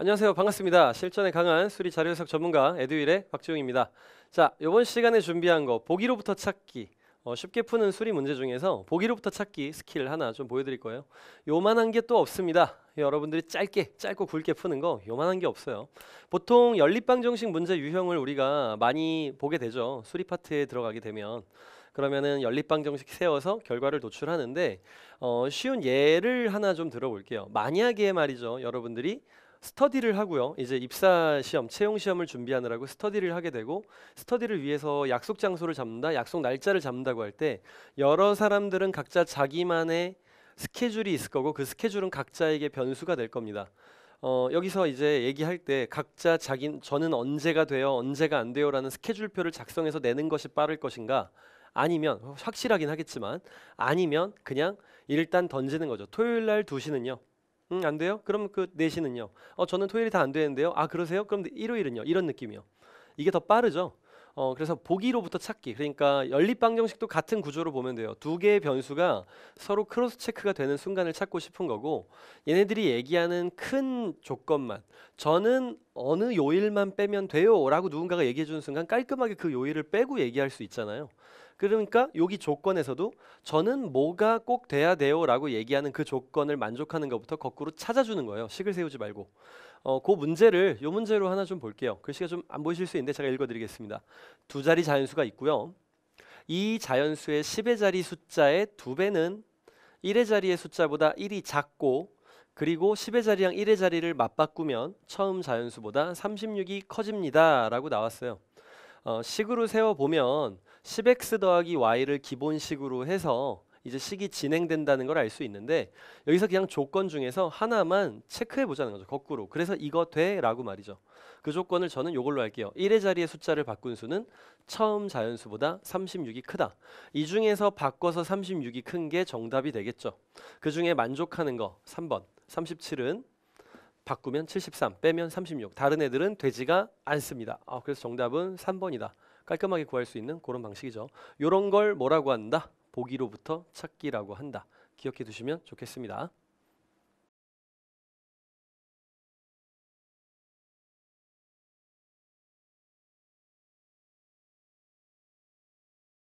안녕하세요. 반갑습니다. 실전에 강한 수리 자료 해석 전문가 에듀윌의 박지웅입니다. 자, 이번 시간에 준비한 거 보기로부터 찾기 어, 쉽게 푸는 수리 문제 중에서 보기로부터 찾기 스킬 하나 좀 보여드릴 거예요. 요만한 게 또 없습니다. 여러분들이 짧게 짧고 굵게 푸는 거 요만한 게 없어요. 보통 연립방 정식 문제 유형을 우리가 많이 보게 되죠. 수리 파트에 들어가게 되면 그러면은 연립방 정식 세워서 결과를 도출하는데 어, 쉬운 예를 하나 좀 들어볼게요. 만약에 말이죠. 여러분들이 스터디를 하고요. 이제 입사 시험, 채용 시험을 준비하느라고 스터디를 하게 되고 스터디를 위해서 약속 장소를 잡는다, 약속 날짜를 잡는다고 할 때 여러 사람들은 각자 자기만의 스케줄이 있을 거고 그 스케줄은 각자에게 변수가 될 겁니다. 어, 여기서 이제 얘기할 때 각자 자기 저는 언제가 돼요, 언제가 안 돼요라는 스케줄표를 작성해서 내는 것이 빠를 것인가? 아니면 확실하긴 하겠지만 아니면 그냥 일단 던지는 거죠. 토요일 날 2시는요. 음, 안 돼요? 그럼 그내시는요 어, 저는 토요일이 다 안 되는데요. 아, 그러세요? 그럼 일요일은요? 이런 느낌이요. 이게 더 빠르죠. 어, 그래서 보기로부터 찾기. 그러니까 연립방정식도 같은 구조로 보면 돼요. 두 개의 변수가 서로 크로스 체크가 되는 순간을 찾고 싶은 거고 얘네들이 얘기하는 큰 조건만 저는 어느 요일만 빼면 돼요라고 누군가가 얘기해 주는 순간 깔끔하게 그 요일을 빼고 얘기할 수 있잖아요. 그러니까 여기 조건에서도 저는 뭐가 꼭 돼야 돼요 라고 얘기하는 그 조건을 만족하는 것부터 거꾸로 찾아주는 거예요 식을 세우지 말고 어, 그 문제를 요 문제로 하나 좀 볼게요 글씨가 그 좀안 보이실 수 있는데 제가 읽어드리겠습니다 두 자리 자연수가 있고요 이 자연수의 10의 자리 숫자의 두 배는 1의 자리의 숫자보다 1이 작고 그리고 10의 자리랑 1의 자리를 맞바꾸면 처음 자연수보다 36이 커집니다 라고 나왔어요 어, 식으로 세워보면 10x 더하기 y를 기본식으로 해서 이제 식이 진행된다는 걸 알 수 있는데 여기서 그냥 조건 중에서 하나만 체크해 보자는 거죠 거꾸로 그래서 이거 돼 라고 말이죠 그 조건을 저는 이걸로 할게요 1의 자리에 숫자를 바꾼 수는 처음 자연수보다 36이 크다 이 중에서 바꿔서 36이 큰 게 정답이 되겠죠 그 중에 만족하는 거 3번 37은 바꾸면 73 빼면 36 다른 애들은 되지가 않습니다 아, 그래서 정답은 3번이다 깔끔하게 구할 수 있는 그런 방식이죠. 이런 걸 뭐라고 한다? 보기로부터 찾기라고 한다. 기억해 두시면 좋겠습니다.